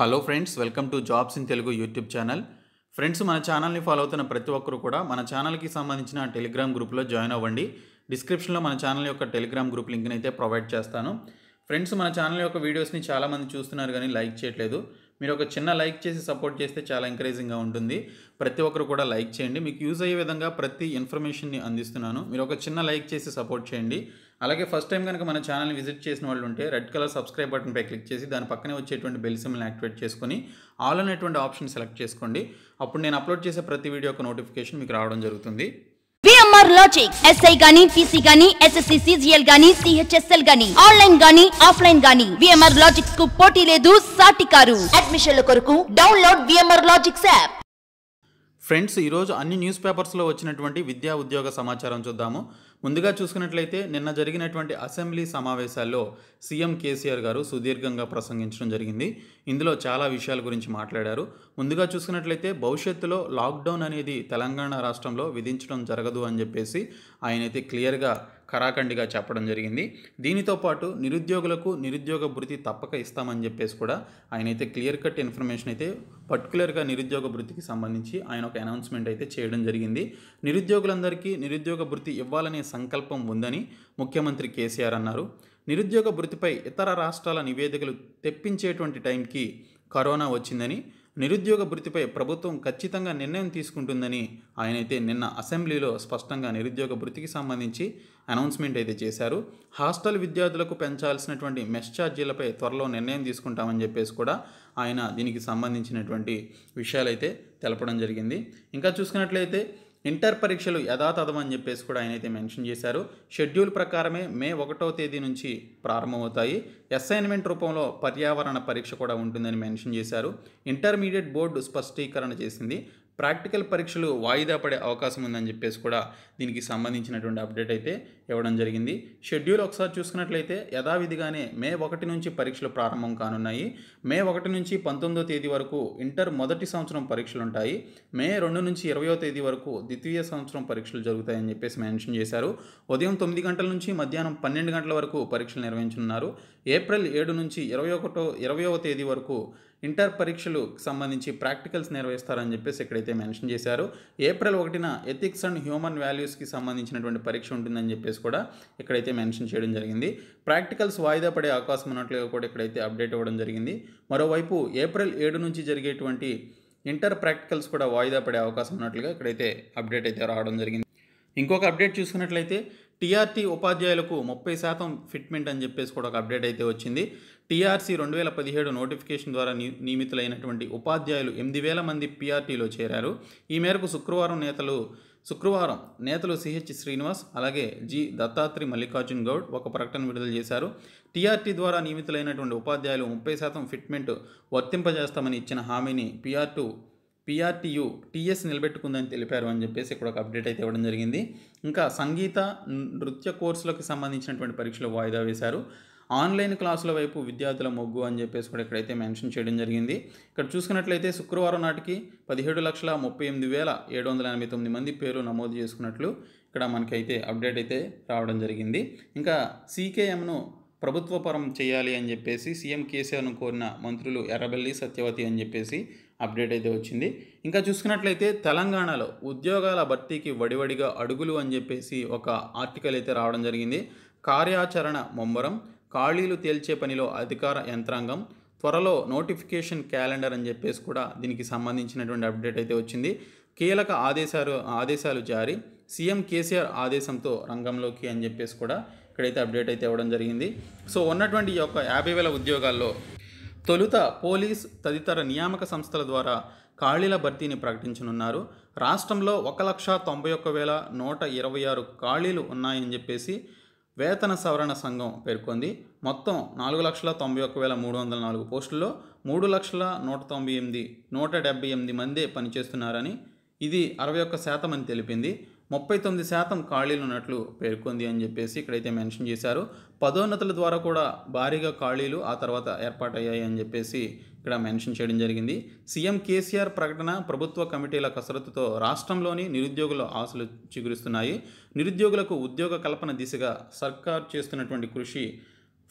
hello friends welcome to jobs in Telugu YouTube channel friends మన ఛానల్ని follow అవుతున్న ప్రతి ఒక్కరు కూడా మన ఛానల్కి సంబంధించిన టెలిగ్రామ్ గ్రూప్లో జాయిన్ అవ్వండి డిస్క్రిప్షన్లో మన ఛానల్ యొక్క టెలిగ్రామ్ గ్రూప్ లింక్ని అయితే ప్రొవైడ్ చేస్తాను ఫ్రెండ్స్ మన ఛానల్ యొక్క వీడియోస్ని చాలామంది చూస్తున్నారు కానీ లైక్ చేయట్లేదు మీరు ఒక చిన్న లైక్ చేసి సపోర్ట్ చేస్తే చాలా ఎంకరేజింగ్గా ఉంటుంది ప్రతి ఒక్కరు కూడా లైక్ చేయండి మీకు యూజ్ అయ్యే విధంగా ప్రతి ఇన్ఫర్మేషన్ని అందిస్తున్నాను మీరు ఒక చిన్న లైక్ చేసి సపోర్ట్ చేయండి అలాగే ఫస్ట్ టైం కనుక మన ఛానల్ని విజిట్ చేసిన వాళ్ళు ఉంటే రెడ్ కలర్ సబ్స్క్రైబ్ బటన్పై క్లిక్ చేసి దాని పక్కనే వచ్చేటువంటి బెల్ సిమ్ని యాక్టివేట్ చేసుకొని ఆల్ అనేటువంటి ఆప్షన్ సెలెక్ట్ చేసుకోండి అప్పుడు నేను అప్లోడ్ చేసే ప్రతి వీడియో యొక్క నోటిఫికేషన్ మీకు రావడం జరుగుతుంది విఎంఆర్ లాజిక్ ఎస్ఐ గాని పీసీ గాని ఎస్ఎస్సి సిజిఎల్ గాని సిహెచ్ఎస్ఎల్ గాని ఆన్లైన్ గాని ఆఫ్లైన్ గాని విఎంఆర్ లాజిక్స్ కు పోటీ లేదు సాటి కారు అడ్మిషన్ల కొరకు download VMR logics app friends ఈరోజు అన్ని న్యూస్ పేపర్స్లో వచ్చినటువంటి విద్యా ఉద్యోగ సమాచారం చూద్దాము ముందుగా చూసుకున్నట్లయితే నిన్న జరిగినటువంటి అసెంబ్లీ సమావేశాల్లో సీఎం కేసీఆర్ గారు సుదీర్ఘంగా ప్రసంగించడం జరిగింది ఇందులో చాలా విషయాల గురించి మాట్లాడారు ముందుగా చూసుకున్నట్లయితే భవిష్యత్తులో లాక్డౌన్ అనేది తెలంగాణ రాష్ట్రంలో విధించడం జరగదు అని చెప్పేసి ఆయనైతే క్లియర్గా కరాఖండిగా చెప్పడం జరిగింది దీనితో పాటు నిరుద్యోగులకు నిరుద్యోగ భృతి తప్పక ఇస్తామని చెప్పేసి కూడా ఆయన అయితే క్లియర్ కట్ ఇన్ఫర్మేషన్ అయితే పర్టికులర్గా నిరుద్యోగ భృతికి సంబంధించి ఆయన ఒక అనౌన్స్మెంట్ అయితే చేయడం జరిగింది నిరుద్యోగులందరికీ నిరుద్యోగ భృతి ఇవ్వాలనే సంకల్పం ఉందని ముఖ్యమంత్రి కేసీఆర్ అన్నారు నిరుద్యోగ భృతిపై ఇతర రాష్ట్రాల నివేదికలు తెప్పించేటువంటి టైంకి కరోనా వచ్చిందని నిరుద్యోగ భృతిపై ప్రభుత్వం ఖచ్చితంగా నిర్ణయం తీసుకుంటుందని ఆయనైతే నిన్న అసెంబ్లీలో స్పష్టంగా నిరుద్యోగ భృతికి సంబంధించి అనౌన్స్మెంట్ అయితే చేశారు హాస్టల్ విద్యార్థులకు పెంచాల్సినటువంటి మెస్ ఛార్జీలపై త్వరలో నిర్ణయం తీసుకుంటామని చెప్పేసి కూడా ఆయన దీనికి సంబంధించినటువంటి విషయాలైతే తెలపడం జరిగింది ఇంకా చూసుకున్నట్లయితే ఇంటర్ పరీక్షలు యథాతథం అని చెప్పేసి కూడా ఆయన అయితే మెన్షన్ చేశారు షెడ్యూల్ ప్రకారమే మే ఒకటో తేదీ నుంచి ప్రారంభమవుతాయి అసైన్మెంట్ రూపంలో పర్యావరణ పరీక్ష కూడా ఉంటుందని మెన్షన్ చేశారు ఇంటర్మీడియట్ బోర్డు స్పష్టీకరణ చేసింది ప్రాక్టికల్ పరీక్షలు వాయిదా పడే అవకాశం ఉందని చెప్పేసి కూడా దీనికి సంబంధించినటువంటి అప్డేట్ అయితే ఇవ్వడం జరిగింది షెడ్యూల్ ఒకసారి చూసుకున్నట్లయితే యథావిధిగానే మే ఒకటి నుంచి పరీక్షలు ప్రారంభం కానున్నాయి మే ఒకటి నుంచి పంతొమ్మిదో తేదీ వరకు ఇంటర్ మొదటి సంవత్సరం పరీక్షలు ఉంటాయి మే రెండు నుంచి ఇరవయో తేదీ వరకు ద్వితీయ సంవత్సరం పరీక్షలు జరుగుతాయని చెప్పేసి మెన్షన్ చేశారు ఉదయం తొమ్మిది గంటల నుంచి మధ్యాహ్నం పన్నెండు గంటల వరకు పరీక్షలు నిర్వహించనున్నారు ఏప్రిల్ ఏడు నుంచి ఇరవై ఒకటో ఇరవయవ తేదీ వరకు ఇంటర్ పరీక్షలు సంబంధించి ప్రాక్టికల్స్ నిర్వహిస్తారని చెప్పేసి ఇక్కడైతే మెన్షన్ చేశారు ఏప్రిల్ ఒకటిన ఎథిక్స్ అండ్ హ్యూమన్ వాల్యూస్కి సంబంధించినటువంటి పరీక్ష ఉంటుందని చెప్పేసి కూడా ఇక్కడైతే మెన్షన్ చేయడం జరిగింది ప్రాక్టికల్స్ వాయిదా పడే అవకాశం ఉన్నట్లుగా కూడా ఇక్కడైతే అప్డేట్ ఇవ్వడం జరిగింది మరోవైపు ఏప్రిల్ ఏడు నుంచి జరిగేటువంటి ఇంటర్ ప్రాక్టికల్స్ కూడా వాయిదా పడే అవకాశం ఉన్నట్లుగా ఇక్కడైతే అప్డేట్ అయితే రావడం జరిగింది ఇంకొక అప్డేట్ చూసుకున్నట్లయితే టీఆర్టీ ఉపాధ్యాయులకు ముప్పై శాతం ఫిట్మెంట్ అని చెప్పేసి కూడా ఒక అప్డేట్ అయితే వచ్చింది టీఆర్సీ రెండు వేల పదిహేడు నోటిఫికేషన్ ద్వారా నియమితులైనటువంటి ఉపాధ్యాయులు ఎనిమిది వేల మంది పీఆర్టీలో చేరారు ఈ మేరకు శుక్రవారం నేతలు శుక్రవారం నేతలు సిహెచ్ శ్రీనివాస్ అలాగే జి దత్తాత్రి మల్లికార్జున్ గౌడ్ ఒక ప్రకటన విడుదల చేశారు టీఆర్టీ ద్వారా నియమితులైనటువంటి ఉపాధ్యాయులు ముప్పై శాతం ఫిట్మెంట్ వర్తింపజేస్తామని ఇచ్చిన హామీని పీఆర్ టూ పిఆర్టీయు టీఎస్ నిలబెట్టుకుందని తెలిపారు అని చెప్పేసి ఇక్కడ ఒక అప్డేట్ అయితే ఇవ్వడం జరిగింది ఇంకా సంగీత నృత్య కోర్సులకు సంబంధించినటువంటి పరీక్షలు వాయిదా వేశారు ఆన్లైన్ క్లాసుల వైపు విద్యార్థుల మొగ్గు అని చెప్పేసి కూడా ఇక్కడైతే మెన్షన్ చేయడం జరిగింది ఇక్కడ చూసుకున్నట్లయితే శుక్రవారం నాటికి పదిహేడు లక్షల ముప్పై ఎనిమిది వేల ఏడు వందల ఎనభై తొమ్మిది మంది పేరు నమోదు చేసుకున్నట్లు ఇక్కడ మనకైతే అప్డేట్ అయితే రావడం జరిగింది ఇంకా సీకేఎంను ప్రభుత్వపరం చేయాలి అని చెప్పేసి సీఎం కేసీఆర్ను కోరిన మంత్రులు ఎర్రబెల్లి సత్యవతి అని చెప్పేసి అప్డేట్ అయితే వచ్చింది ఇంకా చూసుకున్నట్లయితే తెలంగాణలో ఉద్యోగాల భర్తీకి వడివడిగా అడుగులు అని చెప్పేసి ఒక ఆర్టికల్ అయితే రావడం జరిగింది కార్యాచరణ ముమ్మరం ఖాళీలు తేల్చే పనిలో అధికార యంత్రాంగం త్వరలో నోటిఫికేషన్ క్యాలెండర్ అని చెప్పేసి కూడా దీనికి సంబంధించినటువంటి అప్డేట్ అయితే వచ్చింది కీలక ఆదేశాలు ఆదేశాలు జారీ సీఎం కేసీఆర్ ఆదేశంతో రంగంలోకి అని చెప్పేసి కూడా ఇక్కడైతే అప్డేట్ అయితే ఇవ్వడం జరిగింది సో ఉన్నటువంటి ఈ యొక్క యాభై వేల ఉద్యోగాల్లో తొలుత పోలీస్ తదితర నియామక సంస్థల ద్వారా ఖాళీల భర్తీని ప్రకటించనున్నారు రాష్ట్రంలో ఒక లక్ష తొంభై ఒక్క వేల నూట ఇరవై ఆరు ఖాళీలు ఉన్నాయని చెప్పేసి వేతన సవరణ సంఘం పేర్కొంది మొత్తం నాలుగు లక్షల తొంభై ఒక్క వేల మూడు వందల నాలుగు పోస్టుల్లో మూడు లక్షల నూట తొంభై ఎనిమిది నూట డెబ్బై ఎనిమిది మందే పనిచేస్తున్నారని ఇది అరవై ఒక్క శాతం అని తెలిపింది ముప్పై తొమ్మిది శాతం ఖాళీలు ఉన్నట్లు పేర్కొంది అని చెప్పేసి ఇక్కడైతే మెన్షన్ చేశారు పదోన్నతుల ద్వారా కూడా భారీగా ఖాళీలు ఆ తర్వాత ఏర్పాటయ్యాయి అని చెప్పేసి ఇక్కడ మెన్షన్ చేయడం జరిగింది సీఎం కేసీఆర్ ప్రకటన ప్రభుత్వ కమిటీల కసరత్తుతో రాష్ట్రంలోని నిరుద్యోగుల ఆశలు చిగురిస్తున్నాయి నిరుద్యోగులకు ఉద్యోగ కల్పన దిశగా సర్కార్ చేస్తున్నటువంటి కృషి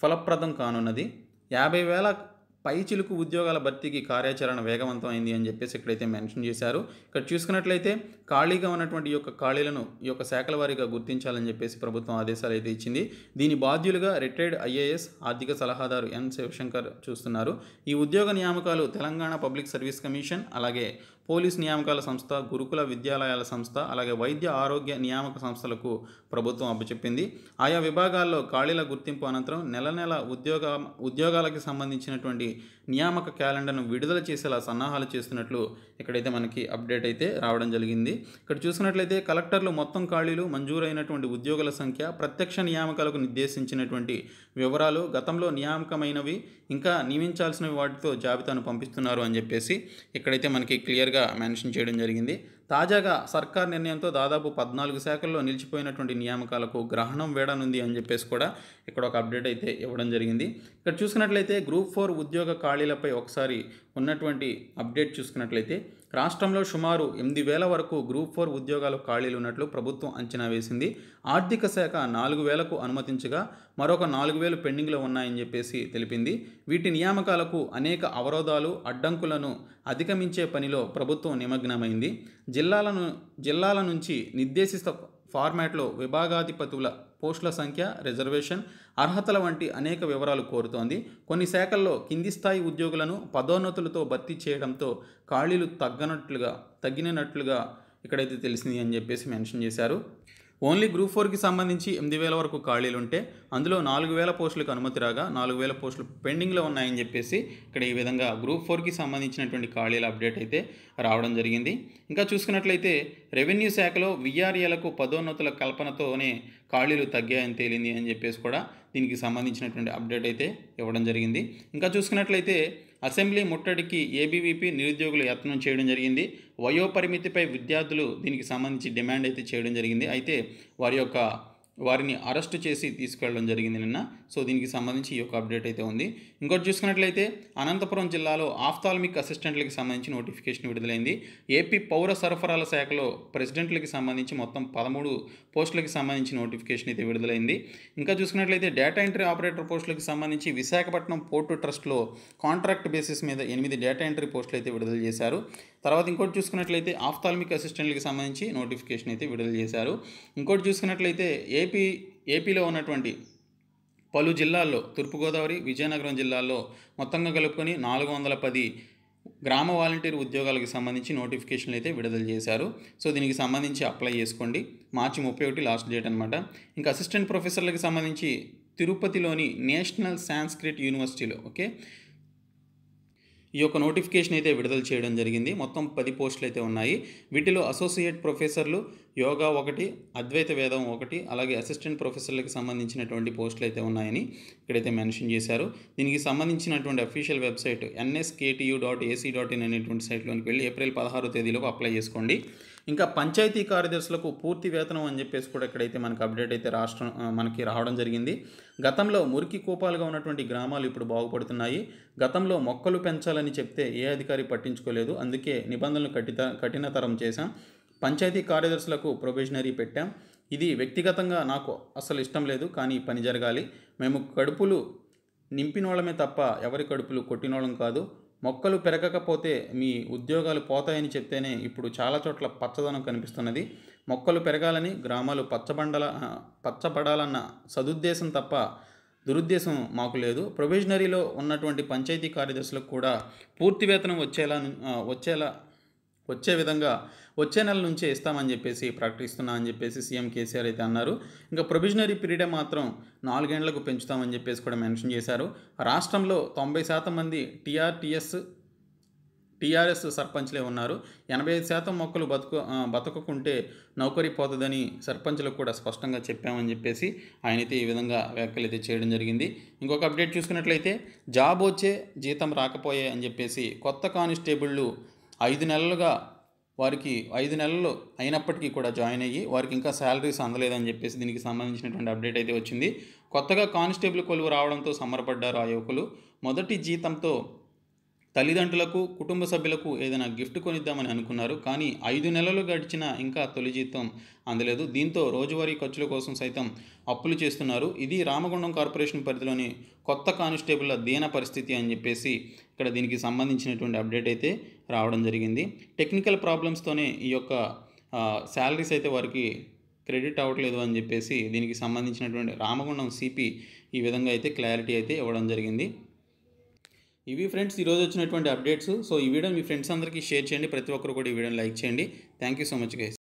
ఫలప్రదం కానున్నది యాభై వేల పై చిలుకు ఉద్యోగాల భర్తీకి కార్యాచరణ వేగవంతం అయింది అని చెప్పేసి ఇక్కడైతే మెన్షన్ చేశారు ఇక్కడ చూసుకున్నట్లయితే ఖాళీగా ఉన్నటువంటి యొక్క ఖాళీలను ఈ యొక్క శాఖల వారీగా గుర్తించాలని చెప్పేసి ప్రభుత్వం ఆదేశాలు అయితే ఇచ్చింది దీని బాధ్యులుగా రిటైర్డ్ ఐఏఎస్ ఆర్థిక సలహాదారు ఎన్ శివశంకర్ చూస్తున్నారు ఈ ఉద్యోగ నియామకాలు తెలంగాణ పబ్లిక్ సర్వీస్ కమిషన్ అలాగే పోలీస్ నియామకాల సంస్థ గురుకుల విద్యాలయాల సంస్థ అలాగే వైద్య ఆరోగ్య నియామక సంస్థలకు ప్రభుత్వం అప్పచెప్పింది ఆయా విభాగాల్లో ఖాళీల గుర్తింపు అనంతరం నెల నెల ఉద్యోగ ఉద్యోగాలకి సంబంధించినటువంటి నియామక క్యాలెండర్ను విడుదల చేసేలా సన్నాహాలు చేస్తున్నట్లు ఇక్కడైతే మనకి అప్డేట్ అయితే రావడం జరిగింది ఇక్కడ చూసినట్లయితే కలెక్టర్లు మొత్తం ఖాళీలు మంజూరైనటువంటి ఉద్యోగుల సంఖ్య ప్రత్యక్ష నియామకాలకు నిర్దేశించినటువంటి వివరాలు గతంలో నియామకమైనవి ఇంకా నియమించాల్సిన వాటితో జాబితాను పంపిస్తున్నారు అని చెప్పేసి ఇక్కడైతే మనకి క్లియర్గా క్లియర్గా మెన్షన్ చేయడం జరిగింది తాజాగా సర్కార్ నిర్ణయంతో దాదాపు పద్నాలుగు శాఖల్లో నిలిచిపోయినటువంటి నియామకాలకు గ్రహణం వేడనుంది అని చెప్పేసి కూడా ఇక్కడ ఒక అప్డేట్ అయితే ఇవ్వడం జరిగింది ఇక్కడ చూసుకున్నట్లయితే గ్రూప్ ఫోర్ ఉద్యోగ ఖాళీలపై ఒకసారి ఉన్నటువంటి అప్డేట్ చూసుకున్నట్లయితే రాష్ట్రంలో సుమారు ఎనిమిది వేల వరకు గ్రూప్ ఫోర్ ఉద్యోగాలు ఖాళీలు ఉన్నట్లు ప్రభుత్వం అంచనా వేసింది ఆర్థిక శాఖ నాలుగు వేలకు అనుమతించగా మరొక నాలుగు వేలు పెండింగ్లో ఉన్నాయని చెప్పేసి తెలిపింది వీటి నియామకాలకు అనేక అవరోధాలు అడ్డంకులను అధిగమించే పనిలో ప్రభుత్వం నిమగ్నమైంది జిల్లాలను జిల్లాల నుంచి నిర్దేశిత ఫార్మాట్లో విభాగాధిపతుల పోస్టుల సంఖ్య రిజర్వేషన్ అర్హతల వంటి అనేక వివరాలు కోరుతోంది కొన్ని శాఖల్లో కింది స్థాయి ఉద్యోగులను పదోన్నతులతో భర్తీ చేయడంతో ఖాళీలు తగ్గనట్లుగా తగ్గినట్లుగా ఇక్కడైతే తెలిసింది అని చెప్పేసి మెన్షన్ చేశారు ఓన్లీ గ్రూప్ ఫోర్కి సంబంధించి ఎనిమిది వేల వరకు ఖాళీలు ఉంటే అందులో నాలుగు వేల పోస్టులకు అనుమతి రాగా నాలుగు వేల పోస్టులు పెండింగ్లో ఉన్నాయని చెప్పేసి ఇక్కడ ఈ విధంగా గ్రూప్ ఫోర్కి సంబంధించినటువంటి ఖాళీల అప్డేట్ అయితే రావడం జరిగింది ఇంకా చూసుకున్నట్లయితే రెవెన్యూ శాఖలో విఆర్ఏలకు పదోన్నతుల కల్పనతోనే ఖాళీలు తగ్గాయని తేలింది అని చెప్పేసి కూడా దీనికి సంబంధించినటువంటి అప్డేట్ అయితే ఇవ్వడం జరిగింది ఇంకా చూసుకున్నట్లయితే అసెంబ్లీ ముట్టడికి ఏబీవీపీ నిరుద్యోగులు యత్నం చేయడం జరిగింది వయోపరిమితిపై విద్యార్థులు దీనికి సంబంధించి డిమాండ్ అయితే చేయడం జరిగింది అయితే వారి యొక్క వారిని అరెస్ట్ చేసి తీసుకెళ్ళడం జరిగింది నిన్న సో దీనికి సంబంధించి ఈ యొక్క అప్డేట్ అయితే ఉంది ఇంకోటి చూసుకున్నట్లయితే అనంతపురం జిల్లాలో ఆఫ్థాల్మిక్ అసిస్టెంట్లకు సంబంధించి నోటిఫికేషన్ విడుదలైంది ఏపీ పౌర సరఫరాల శాఖలో ప్రెసిడెంట్లకు సంబంధించి మొత్తం పదమూడు పోస్టులకు సంబంధించి నోటిఫికేషన్ అయితే విడుదలైంది ఇంకా చూసుకున్నట్లయితే డేటా ఎంట్రీ ఆపరేటర్ పోస్టులకు సంబంధించి విశాఖపట్నం పోర్టు ట్రస్ట్లో కాంట్రాక్ట్ బేసిస్ మీద ఎనిమిది డేటా ఎంట్రీ పోస్టులు అయితే విడుదల చేశారు తర్వాత ఇంకోటి చూసుకున్నట్లయితే ఆఫ్థాల్మిక్ అసిస్టెంట్లకు సంబంధించి నోటిఫికేషన్ అయితే విడుదల చేశారు ఇంకోటి చూసుకున్నట్లయితే ఏపీ ఏపీలో ఉన్నటువంటి పలు జిల్లాల్లో తూర్పుగోదావరి విజయనగరం జిల్లాల్లో మొత్తంగా కలుపుకొని నాలుగు వందల పది గ్రామ వాలంటీర్ ఉద్యోగాలకు సంబంధించి నోటిఫికేషన్లు అయితే విడుదల చేశారు సో దీనికి సంబంధించి అప్లై చేసుకోండి మార్చి ముప్పై ఒకటి లాస్ట్ డేట్ అనమాట ఇంకా అసిస్టెంట్ ప్రొఫెసర్లకు సంబంధించి తిరుపతిలోని నేషనల్ సాంస్క్రిట్ యూనివర్సిటీలో ఓకే ఈ యొక్క నోటిఫికేషన్ అయితే విడుదల చేయడం జరిగింది మొత్తం పది పోస్టులు అయితే ఉన్నాయి వీటిలో అసోసియేట్ ప్రొఫెసర్లు యోగా ఒకటి అద్వైత వేదం ఒకటి అలాగే అసిస్టెంట్ ప్రొఫెసర్లకు సంబంధించినటువంటి పోస్టులు అయితే ఉన్నాయని ఇక్కడైతే మెన్షన్ చేశారు దీనికి సంబంధించినటువంటి official website NSKTU dot AC dot in అనేటువంటి సైట్లోనికి వెళ్ళి ఏప్రిల్ పదహారో తేదీలో అప్లై చేసుకోండి ఇంకా పంచాయతీ కార్యదర్శులకు పూర్తి వేతనం అని చెప్పేసి కూడా ఇక్కడైతే మనకు అప్డేట్ అయితే రాష్ట్రం మనకి రావడం జరిగింది గతంలో మురికి కూపాలుగా ఉన్నటువంటి గ్రామాలు ఇప్పుడు బాగుపడుతున్నాయి గతంలో మొక్కలు పెంచాలని చెప్తే ఏ అధికారి పట్టించుకోలేదు అందుకే నిబంధనలు కఠిత కఠినతరం చేశాం పంచాయతీ కార్యదర్శులకు ప్రొబేషనరీ పెట్టాం ఇది వ్యక్తిగతంగా నాకు అసలు ఇష్టం లేదు కానీ పని జరగాలి మేము కడుపులు నింపినోళ్ళమే తప్ప ఎవరి కడుపులు కొట్టినోళ్ళం కాదు మొక్కలు పెరగకపోతే మీ ఉద్యోగాలు పోతాయని చెప్తేనే ఇప్పుడు చాలా చోట్ల పచ్చదనం కనిపిస్తున్నది మొక్కలు పెరగాలని గ్రామాలు పచ్చబండల పచ్చబడాలన్న సదుద్దేశం తప్ప దురుద్దేశం మాకు లేదు ప్రొవిజనరీలో ఉన్నటువంటి పంచాయతీ కార్యదర్శులకు కూడా పూర్తి వేతనం వచ్చేలా వచ్చేలా వచ్చే విధంగా వచ్చే నెల నుంచే ఇస్తామని చెప్పేసి ప్రకటిస్తున్నా అని చెప్పేసి సీఎం కేసీఆర్ అయితే అన్నారు ఇంకా ప్రొవిజనరీ పీరియడ్ మాత్రం నాలుగేండ్లకు పెంచుతామని చెప్పేసి కూడా మెన్షన్ చేశారు రాష్ట్రంలో తొంభై శాతం మంది టీఆర్టీఎస్ టీఆర్ఎస్ సర్పంచ్లే ఉన్నారు ఎనభై ఐదు శాతం మొక్కలు బతుకు బతకకుంటే నౌకరీ పోతుందని సర్పంచ్లకు కూడా స్పష్టంగా చెప్పామని చెప్పేసి ఆయన అయితే ఈ విధంగా వ్యాఖ్యలు అయితే చేయడం జరిగింది ఇంకొక అప్డేట్ చూసుకున్నట్లయితే జాబ్ వచ్చే జీతం రాకపోయే అని చెప్పేసి కొత్త కానిస్టేబుళ్ళు ఐదు నెలలుగా వారికి ఐదు నెలలు అయినప్పటికీ కూడా జాయిన్ అయ్యి వారికి ఇంకా శాలరీస్ అందలేదని చెప్పేసి దీనికి సంబంధించినటువంటి అప్డేట్ అయితే వచ్చింది కొత్తగా కానిస్టేబుల్ కొలువు రావడంతో సమరపడ్డారు ఆ యువకులు మొదటి జీతంతో తల్లిదండ్రులకు కుటుంబ సభ్యులకు ఏదైనా గిఫ్ట్ కొనిద్దామని అనుకున్నారు కానీ ఐదు నెలలు గడిచిన ఇంకా తొలి జీతం అందలేదు దీంతో రోజువారీ ఖర్చుల కోసం సైతం అప్పులు చేస్తున్నారు ఇది రామగుండం కార్పొరేషన్ పరిధిలోని కొత్త కానిస్టేబుల్ల దీన పరిస్థితి అని చెప్పేసి ఇక్కడ దీనికి సంబంధించినటువంటి అప్డేట్ అయితే రావడం జరిగింది టెక్నికల్ ప్రాబ్లమ్స్తోనే ఈ యొక్క శాలరీస్ అయితే వారికి క్రెడిట్ అవ్వట్లేదు అని చెప్పేసి దీనికి సంబంధించినటువంటి రామగుండం సిపి ఈ విధంగా అయితే క్లారిటీ అయితే ఇవ్వడం జరిగింది ఇవి ఫ్రెండ్స్ ఈరోజు వచ్చినటువంటి అప్డేట్స్ సో ఈ వీడియో మీ ఫ్రెండ్స్ అందరికీ షేర్ చేయండి ప్రతి ఒక్కరు కూడా ఈ వీడియోని లైక్ చేయండి thank you so much guys